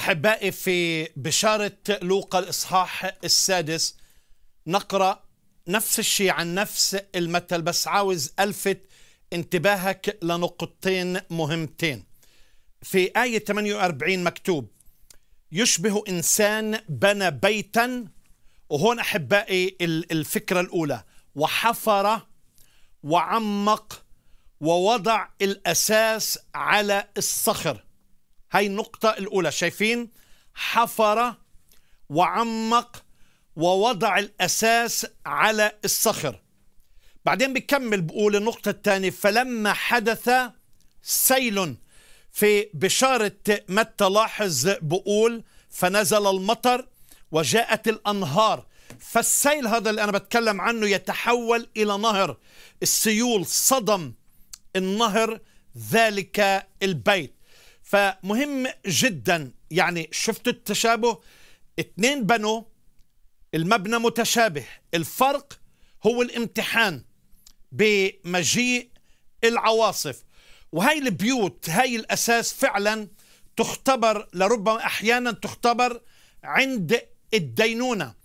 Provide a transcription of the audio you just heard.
أحبائي في بشارة لوقا الإصحاح السادس نقرأ نفس الشيء عن نفس المثل بس عاوز ألفت انتباهك لنقطتين مهمتين في آية 48 مكتوب يشبه إنسان بنى بيتا وهون أحبائي الفكرة الأولى وحفر وعمق ووضع الأساس على الصخر هاي النقطة الأولى شايفين حفر وعمق ووضع الأساس على الصخر بعدين بكمل بقول النقطة الثانية فلما حدث سيل في بشارة متى لاحظ بقول فنزل المطر وجاءت الأنهار فالسيل هذا اللي أنا بتكلم عنه يتحول إلى نهر السيول صدم النهر ذلك البيت فمهم جدا يعني شفتوا التشابه اثنين بنوا المبنى متشابه الفرق هو الامتحان بمجيء العواصف وهي البيوت هي الأساس فعلا تختبر لربما أحيانا تختبر عند الدينونة